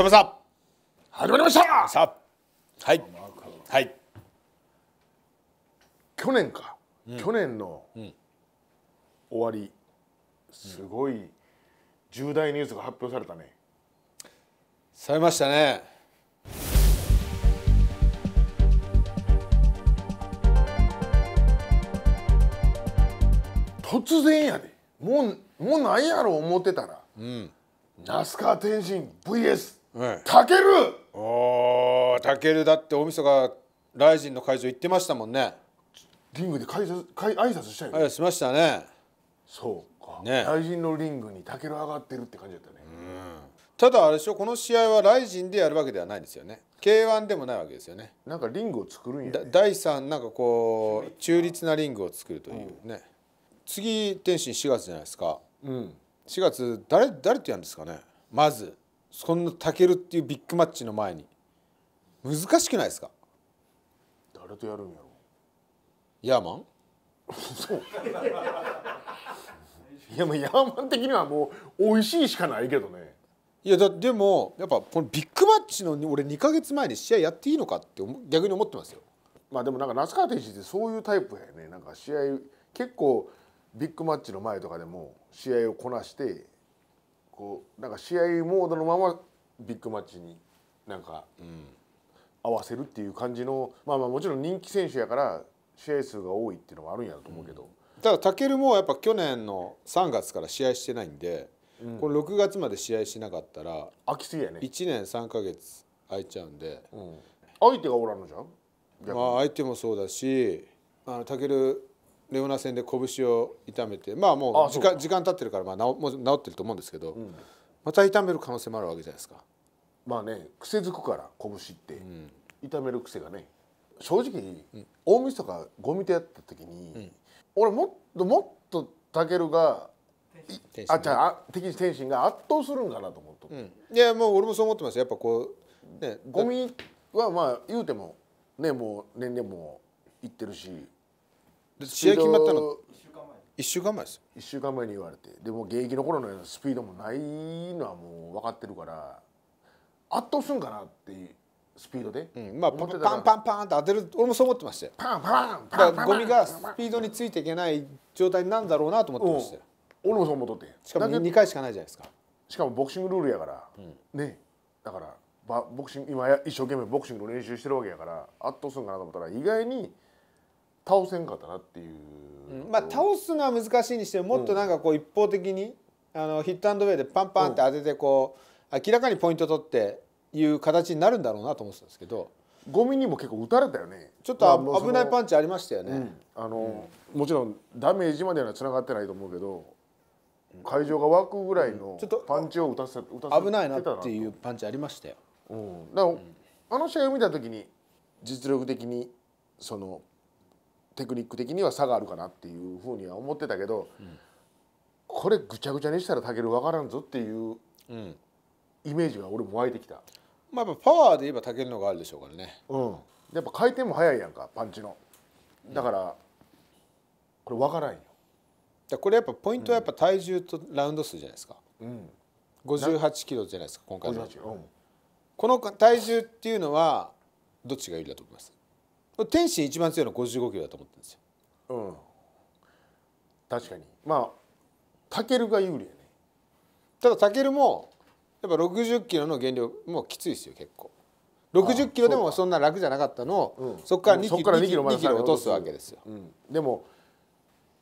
さめさ始まりましたさはいはい去年か、うん、去年の終わり、すごい重大ニュースが発表されたねされましたね突然やでもうもうないやろ思ってたら、うん、那須川天心 VS たけるおたけるだって大晦日ライジンの会場行ってましたもんねリングで挨い、挨拶したよ、ね、挨拶しましたねそうか、ね、ライジンのリングにたける上がってるって感じだったねただあれでしょこの試合はライジンでやるわけではないですよね K1 でもないわけですよねなんかリングを作るんや、ね、第3なんかこう中立なリングを作るというね、うん、次天心4月じゃないですか、うん、4月誰誰てやるんですかねまずそんなタケルっていうビッグマッチの前に難しくないですか誰とやるんやろヤーマンそういやまあヤーマン的にはもう美味しいしかないけどねいやだでもやっぱこのビッグマッチの俺2か月前に試合やっていいのかって逆に思ってますよまあでもなんか那須川天心ってそういうタイプやねなんか試合結構ビッグマッチの前とかでも試合をこなしてこうなんか試合モードのままビッグマッチになんか、うん、合わせるっていう感じの、まあ、まあもちろん人気選手やから試合数が多いっていうのはあるんやと思うけど、うん、ただたけるもやっぱ去年の3月から試合してないんで、うん、これ6月まで試合しなかったら空きすぎやね1年3か月空いちゃうんで、うん、相手がおらんのじゃんまあ相手もそうだしあのたけるレオナ戦で拳を痛めてまあもう時間時間経ってるからまあ治もう治ってると思うんですけど、うん、また痛める可能性もあるわけじゃないですかまあね癖づくから拳って、うん、痛める癖がね正直、うん、大晦日ゴミ手やった時に、うん、俺もっともっとたけるがあじゃあ敵天心が圧倒するんかなと思うと、うん、いやもう俺もそう思ってますやっぱこうねゴミはまあ言うてもねもう年齢もいってるし試合決まったの1週間前です1週間前に言われてでも現役の頃のようなスピードもないのはもう分かってるから圧倒すんかなっていうスピードで、うん、まあパンパンパンって当てる俺もそう思ってましたよパンパンパンパンゴミがスピードについていけない状態なんだろうなと思ってましたよ、うん、俺もそう思っとってしかも 2, 2回しかないじゃないですかしかもボクシングルールやから、うん、ねだからボクシング今一生懸命ボクシングの練習してるわけやから圧倒すんかなと思ったら意外に倒せんかったなっていう、うん、まあ倒すのは難しいにしてももっとなんかこう一方的に、あのヒットアンドウェイでパンパンって当ててこう、明らかにポイント取っていう形になるんだろうなと思ってたんですけどゴミにも結構打たれたよねちょっとあ、危ないパンチありましたよね、あの、うん、もちろんダメージまでは繋がってないと思うけど会場が湧くぐらいのパンチを打たせ、うん、打たせ危ないなっていうパンチありましたよ、うん、だから、うん、あの試合を見た時に実力的にそのテクニック的には差があるかなっていうふうには思ってたけど、うん、これぐちゃぐちゃにしたらたける分からんぞっていうイメージが俺も湧いてきた。まあ、やっぱパワーで言えばたけるのがあるでしょうからね。うん、やっぱ回転も速いやんかパンチの。だから、うん、これ分からんよ。だこれやっぱポイントはやっぱ体重とラウンド数じゃないですか。うん、58キロじゃないですか今回の。この体重っていうのはどっちが有利だと思います天心一番強いのは55キロだと思ってんですよ。うん、確かにまあタケルが有利やねただタケルもやっぱ60キロの減量もきついですよ結構60キロでもそんな楽じゃなかったのを、そこから2キロ2キロ落とすわけですよ、うん、でも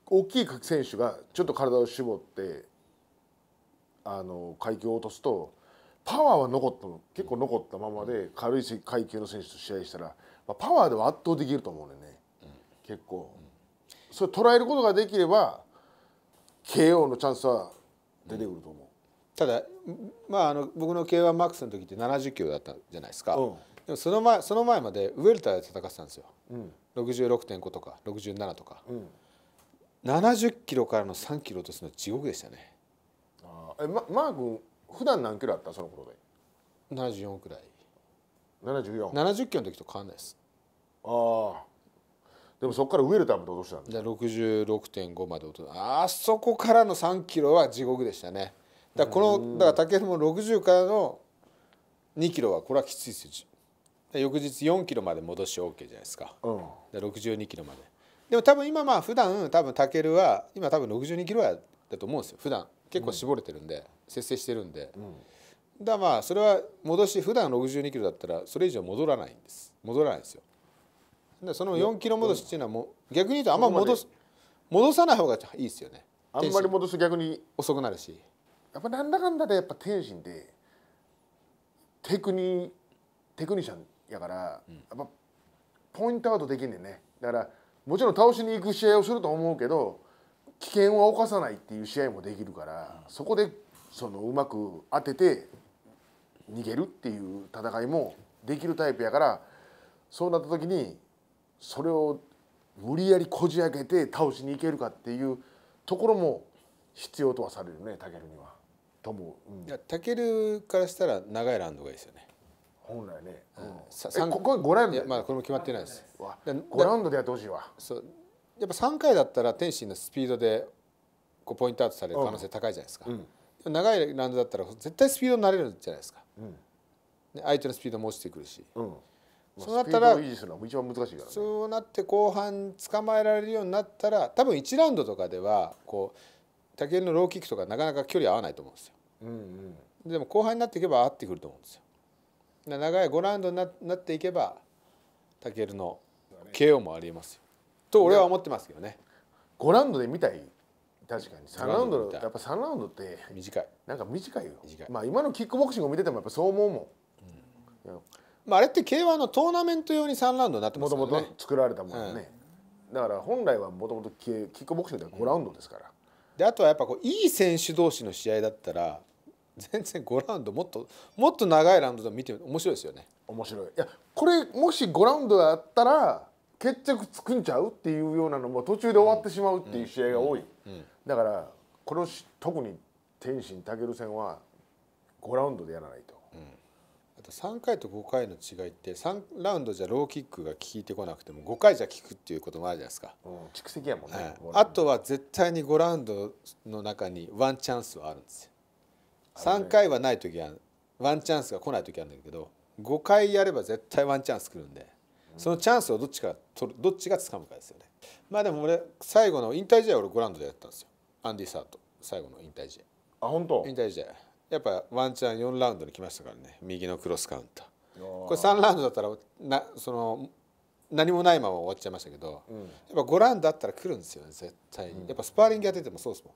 大きい選手がちょっと体を絞ってあの階級を落とすとパワーは残った結構残ったままで軽い階級の選手と試合したらまあ、パワーでは圧倒できると思うね、うん、結構、うん、それ捉えることができれば KO のチャンスは出てくると思う、うん、ただ、まあ、あの僕の K1 マックスの時って70キロだったじゃないですか、でもその前その前までウェルターで戦ってたんですよ、うん、66.5とか67とか、うん、70キロからの3キロ落とすの地獄でしたねあえ、ま、マー君普段何キロあったその頃で74くらい7470キロの時と変わんないですああでもそこからウェルタムと落としたんだじゃあ66.5まで落とあそこからの3キロは地獄でしたねだからこのだから竹も60からの2キロはこれはきついですよ翌日4キロまで戻して OK じゃないですか,、うん、か62キロまででも多分今まあ普段多分たけるは今多分62キロやだと思うんですよ普段結構絞れてるんで、うん、節制してるんで、うん、だまあそれは戻し普段62キロだったらそれ以上戻らないんです戻らないですよでその4キロ戻しっていうのはもう逆に言うとあんま戻す戻さない方がいいですよねあんまり戻すと逆に遅くなるしやっぱなんだかんだでやっぱ天心でテクニテクニシャンやから、うん、やっぱポイントアウトできんねんねだからもちろん倒しに行く試合をすると思うけど危険は犯さないっていう試合もできるから、うん、そこでそのうまく当てて逃げるっていう戦いもできるタイプやからそうなった時にそれを無理やりこじ開けて倒しにいけるかっていうところも必要とはされるねタケルには。と思う、うん、いやタケルからしたら長いラウンドがいいですよね。本来ね、うん、うここ5ラウンドまあこれも決まってないです5ラウンドでやってほしいわそうやっぱ3回だったら天心のスピードでこうポイントアウトされる可能性高いじゃないですか、うん、長いラウンドだったら絶対スピードになれるじゃないですか、うん、相手のスピードも落ちてくるし、うんそうなったら一番難しいから、ね、そうなって後半捕まえられるようになったら多分一ラウンドとかではこう武尊のローキックとかなかなか距離合わないと思うんですよ、うんうん、でも後半になっていけば合ってくると思うんですよ長い五ラウンドにななっていけば武尊の慶応もありえますよと俺は思ってますけどね五ラウンドで見たい確かに三ラウンドやっぱ三ラウンドって短いなんか短いよ短い。まあ今のキックボクシングを見ててもやっぱそう思うもん、うんまあ、あれって K1 のトーナメント用に3ラウンドになってますもともと作られたものね、うん、だから本来はもともとキックボクシングでは5ラウンドですから、うん、であとはやっぱこういい選手同士の試合だったら全然5ラウンドもっともっと長いラウンドで見て面白いですよね面白いいやこれもし5ラウンドやったら決着つくんちゃうっていうようなのも途中で終わってしまうっていう試合が多い、だからこの特に天心武尊戦は5ラウンドでやらないとった3回と5回の違いって3ラウンドじゃローキックが効いてこなくても5回じゃ効くっていうこともあるじゃないですか、うん、蓄積やもんね、はい、あとは絶対に5ラウンドの中にワンチャンスはあるんですよ3回はない時はワンチャンスが来ない時あるんだけど5回やれば絶対ワンチャンス来るんでそのチャンスをどっちか取るどっちが掴むかですよねまあでも俺最後の引退試合俺5ラウンドでやったんですよアンディ・サート最後の引退試合あ本当引退試合やっぱワンチャン4ラウンドに来ましたからね右のクロスカウントこれ3ラウンドだったらなその何もないまま終わっちゃいましたけど、うん、やっぱ5ラウンドあったら来るんですよね絶対に、やっぱスパーリングやっててもそうですもん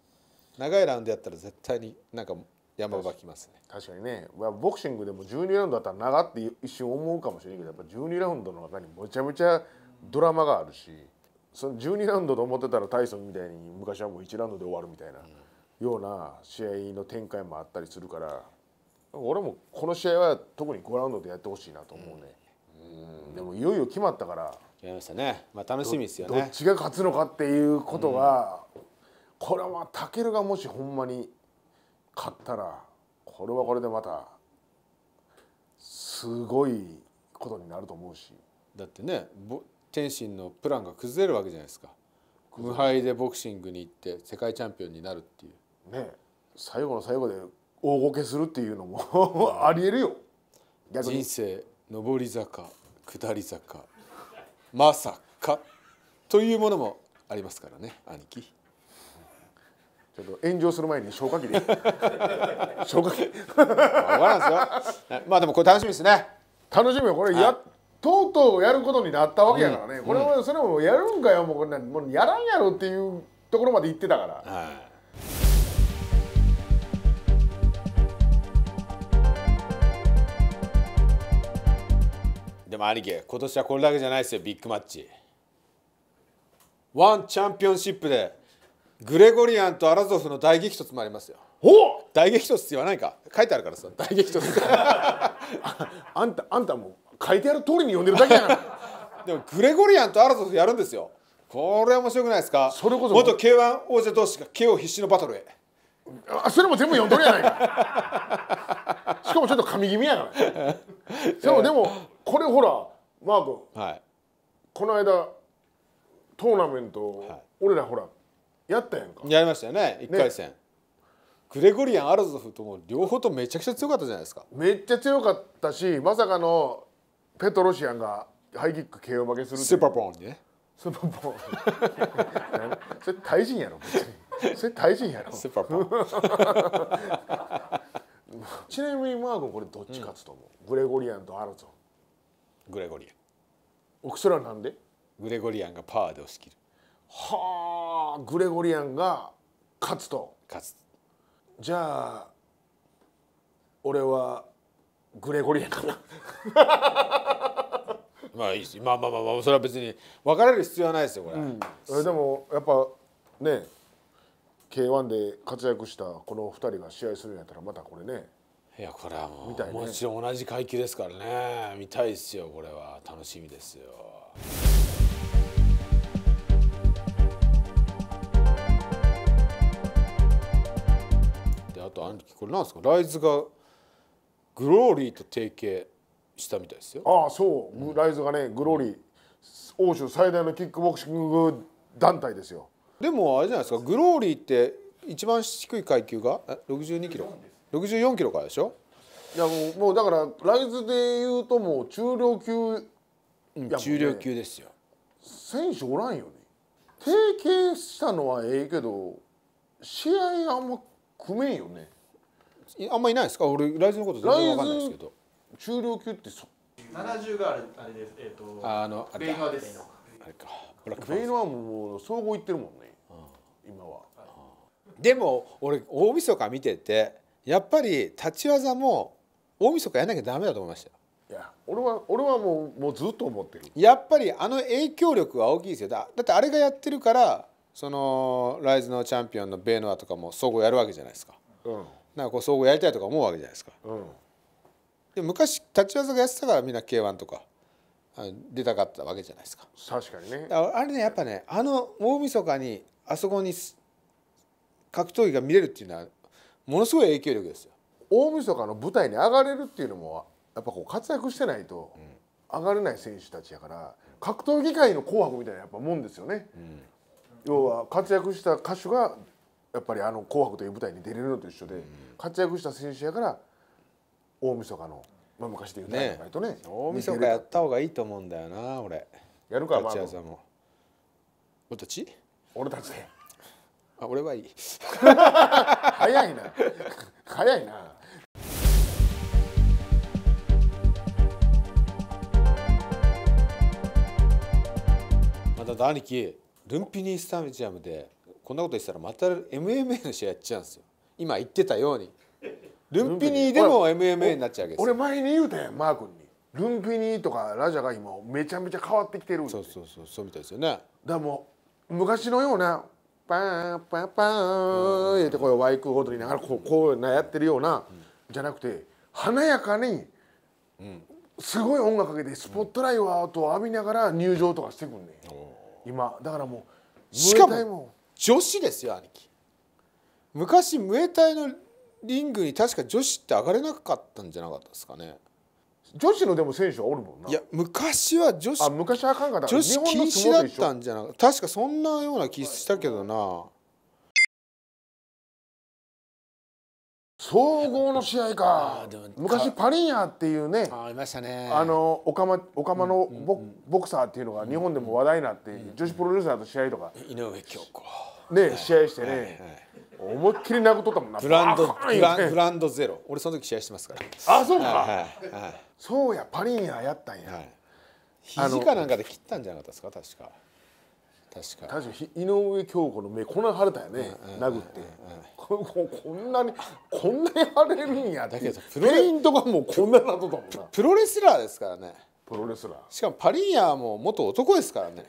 長いラウンドやったら絶対になんか山場ますね確かにねボクシングでも12ラウンドだったら長って一瞬思うかもしれないけどやっぱ12ラウンドの中にむちゃむちゃドラマがあるしその12ラウンドと思ってたらタイソンみたいに昔はもう1ラウンドで終わるみたいな。うんような試合の展開もあったりするから俺もこの試合は特に5ラウンドでやってほしいなと思うね、うん、でもいよいよ決まったからやりましたね、まあ、楽しみですよねどっちが勝つのかっていうことが、うん、これはたけるがもしほんまに勝ったらこれはこれでまたすごいことになると思うしだってね天心のプランが崩れるわけじゃないですか無敗でボクシングに行って世界チャンピオンになるっていうね最後の最後で大ごけするっていうのも ありえるよ逆に人生上り坂下り坂まさかというものもありますからね兄貴ちょっと炎上する前に消火器で 消火器まあでもこれ楽しみですね楽しみよこれや、とうとうやることになったわけやからね、うん、これもそれもやるんかよもうこれもうやらんやろっていうところまで行ってたから、はいも兄貴今年はこれだけじゃないですよビッグマッチワンチャンピオンシップでグレゴリアンとアラゾフの大激突もありますよお大激突って言わないか書いてあるからさ大激突あんたあんたもう書いてある通りに読んでるだけやな でもグレゴリアンとアラゾフやるんですよこれ面白くないですかそれこそ元 k 1王者同士が KO 必死のバトルへあそれも全部読んどるやないかしかもちょっと神気味やからで もでもこれほらマー君、はい、この間トーナメント、はい、俺らほらやったやんかやりましたよね1回戦、ね、グレゴリアン・アラゾフとも両方とめちゃくちゃ強かったじゃないですかめっちゃ強かったしまさかのペトロシアンがハイキック KO 負けするスーパーボーンねスーパーボーン それ対人やろ別にそれ対人やろスーパーボーン ちなみにマー君これどっち勝つと思う、うん、グレゴリアンとアラゾフグレゴリアンおクスラなんでグレゴリアンがパワーで押し切るはあグレゴリアンが勝つと勝つじゃあ俺はグレゴリアンかな まあいいしまあまあまあ、まあ、それは別に分かれる必要はないですよこれ、うん、えでもやっぱね K1 で活躍したこの2人が試合するんやったらまたこれねいやこれはもう、ね、もちろん同じ階級ですからね見たいですよこれは楽しみですよ。であとあの時これなんですかライズがグローリーと提携したみたいですよ。ああそう、うん、ライズがねグローリー欧州最大のキックボクシング団体ですよ。でもあれじゃないですかグローリーって一番低い階級が62キロ。64キロからでしょいやもうもうだからライズでいうともう中量級、ね、中量級ですよ選手おらんよね提携したのはええけど試合あんま組めんよねあんまいないですか俺ライズのこと全然わかんないですけど中量級ってそ70があれあれですえっ、ー、とあのあれベイノアですあれかブラックベイノアももう総合いってるもんね、うん、今は、はい、でも俺大晦日見ててやっぱり立ち技も大晦日やらなきゃダメだと思いましたいや俺は俺はもうもうずっと思ってるやっぱりあの影響力は大きいですよだだってあれがやってるからそのライズのチャンピオンのベーノアとかも総合やるわけじゃないですか、うん、なんかこう総合やりたいとか思うわけじゃないですか、うん、で昔立ち技がやってたからみんな k 1とか出たかったわけじゃないですか確かにねあれねやっぱねあの大晦日にあそこに格闘技が見れるっていうのはものすごい影響力ですよ大晦日の舞台に上がれるっていうのもやっぱこう活躍してないと上がれない選手たちやから格闘技界の「紅白」みたいなやっぱもんですよね、うん、要は活躍した歌手がやっぱりあの「紅白」という舞台に出れるのと一緒で、うん、活躍した選手やから大晦日の、まあ、昔で言うねとね大晦日やった方がいいと思うんだよな俺やるかまあ俺たち俺たちであ俺はいい早いな早いなまた兄貴ルンピニースタジアムでこんなこと言ってたらまた MMA の試合やっちゃうんですよ今言ってたようにルンピニーでも MMA になっちゃうわけです俺前に言うたやんマー君にルンピニーとかラジャが今めちゃめちゃ変わってきてるそうそうそうそうみたいですよねだからもう昔のようなパンパンパンってこうワイクごとにながらこうこうやってるような、じゃなくて華やかに、すごい音楽かけてスポットライトを浴びながら入場とかしてくんね、今だからもうしかも女子ですよ兄貴昔ムエタイのリングに確か女子って上がれなかったんじゃなかったですかね女子のでも選手はおるもんないや昔は女子あ昔はあかんかった女子禁止だったんじゃなか確かそんなような気したけどな総合の試合か昔パリンヤっていうねあいましたねあのオカマオカマのボ,、ボクサーっていうのが日本でも話題になって、女子プロレスラーと試合とか、井上京子ね試合してね、思いっきり殴っとったもんなグランドグラグランドゼロ俺その時試合してますからあそうか、はいはい、そうやパリンヤやったんや、はい、肘かなんかで切ったんじゃなかったですか確か確か確か井上京子の目こんなに腫れたよね、うん殴って、うんうん、こ こんなにこんなに腫れるんやだけどプロレインとかもこんななとだもんなプロレスラーですからねプロレスラーしかもパリンヤも元男ですからね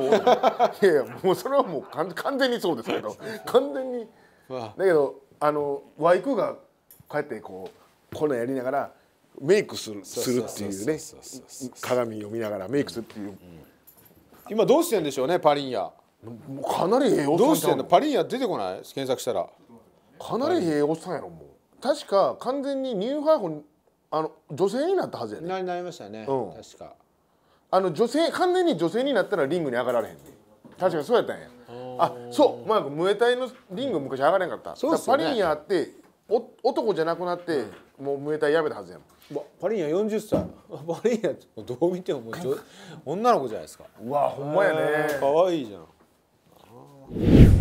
いやいやもうそれはもう完全にそうですけど完全にだけどあのワイクが帰ってこうこんなんやりながらメイクするするっていうね鏡を見ながらメイクするっていう、うん、今どうしてんでしょうねパリンヤかなりええおっさんどうしてんのパリンヤ出てこない検索したらかなりええおっさんやろもう確か完全にニューハーフあの女性になったはずやねななりましたね、うん、確かあの女性完全に女性になったらリングに上がられへんね確かそうやったんやあそうマークムエタイのリング昔上がれんかったそう、ね、パリンヤってお男じゃなくなって、うん、もうムエタイやめたはずやもんパリンヤ40歳 パリンヤどう見てももう女の子じゃないですかうわほんまやね可愛いじゃん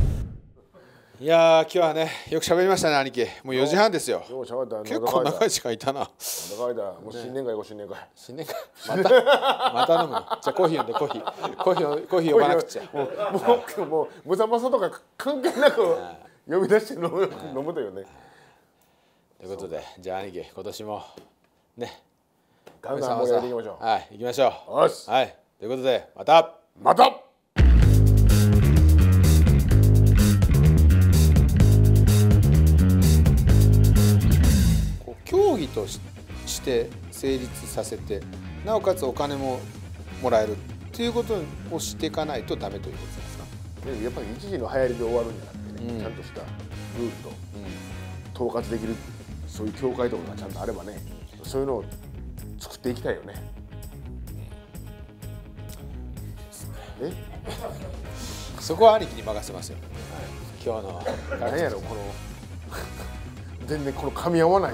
いや今日はねよく喋りましたね兄貴もう4時半ですよった結構長い時間いたな長いだもう新年会ご新年会新年会またまた飲むじゃコーヒー飲んでコーヒーコーヒーコーヒー呼ばなくちゃもうもうもうむざまさとか関係なく呼び出して飲む飲むというねということでじゃあ兄貴今年もねガンガン盛り上げていきましょうはい行きましょうよしはいということでまたまた義として成立させてなおかつお金ももらえるっていうことをしていかないとダメということですかやっぱり一時の流行りで終わるんじゃなくてね、うん、ちゃんとしたルールと、うん、統括できるそういう協会とかがちゃんとあればねそういうのを作っていきたいよね。そこは兄貴に任せますよ、はい、今日の何やろこの全然この噛み合わない。